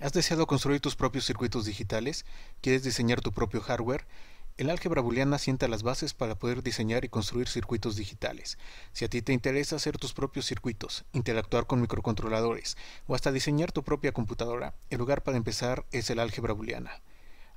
¿Has deseado construir tus propios circuitos digitales? ¿Quieres diseñar tu propio hardware? El álgebra booleana sienta las bases para poder diseñar y construir circuitos digitales. Si a ti te interesa hacer tus propios circuitos, interactuar con microcontroladores o hasta diseñar tu propia computadora, el lugar para empezar es el álgebra booleana.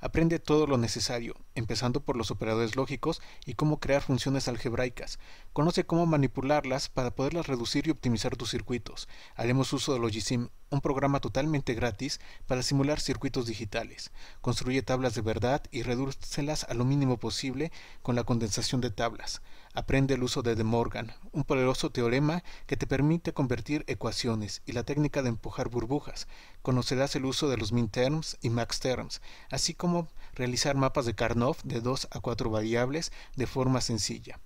Aprende todo lo necesario, empezando por los operadores lógicos y cómo crear funciones algebraicas. Conoce cómo manipularlas para poderlas reducir y optimizar tus circuitos. Haremos uso de Logisim, un programa totalmente gratis para simular circuitos digitales. Construye tablas de verdad y redúcelas a lo mínimo posible con la condensación de tablas. Aprende el uso de De Morgan, un poderoso teorema que te permite convertir ecuaciones y la técnica de empujar burbujas. Conocerás el uso de los minterms y maxterms, así como realizar mapas de Karnaugh de 2 a 4 variables de forma sencilla.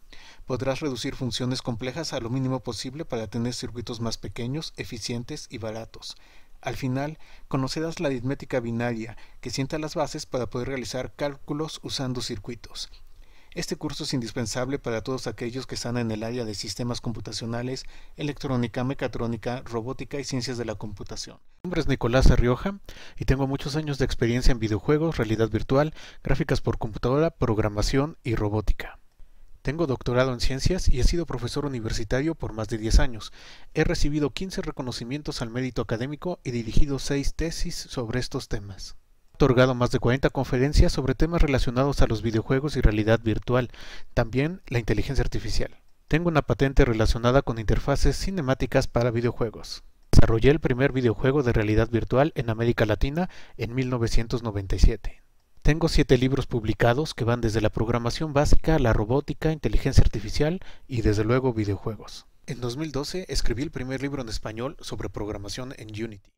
Podrás reducir funciones complejas a lo mínimo posible para tener circuitos más pequeños, eficientes y baratos. Al final, conocerás la aritmética binaria que sienta las bases para poder realizar cálculos usando circuitos. Este curso es indispensable para todos aquellos que están en el área de sistemas computacionales, electrónica, mecatrónica, robótica y ciencias de la computación. Mi nombre es Nicolás Arrioja y tengo muchos años de experiencia en videojuegos, realidad virtual, gráficas por computadora, programación y robótica. Tengo doctorado en ciencias y he sido profesor universitario por más de 10 años. He recibido 15 reconocimientos al mérito académico y dirigido 6 tesis sobre estos temas. He otorgado más de 40 conferencias sobre temas relacionados a los videojuegos y realidad virtual, también la inteligencia artificial. Tengo una patente relacionada con interfaces cinemáticas para videojuegos. Desarrollé el primer videojuego de realidad virtual en América Latina en 1997. Tengo siete libros publicados que van desde la programación básica, la robótica, inteligencia artificial y desde luego videojuegos. En 2012 escribí el primer libro en español sobre programación en Unity.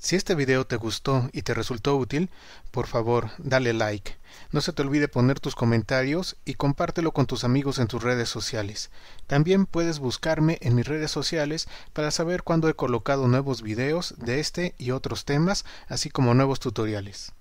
Si este video te gustó y te resultó útil, por favor, dale like. No se te olvide poner tus comentarios y compártelo con tus amigos en tus redes sociales. También puedes buscarme en mis redes sociales para saber cuándo he colocado nuevos videos de este y otros temas, así como nuevos tutoriales.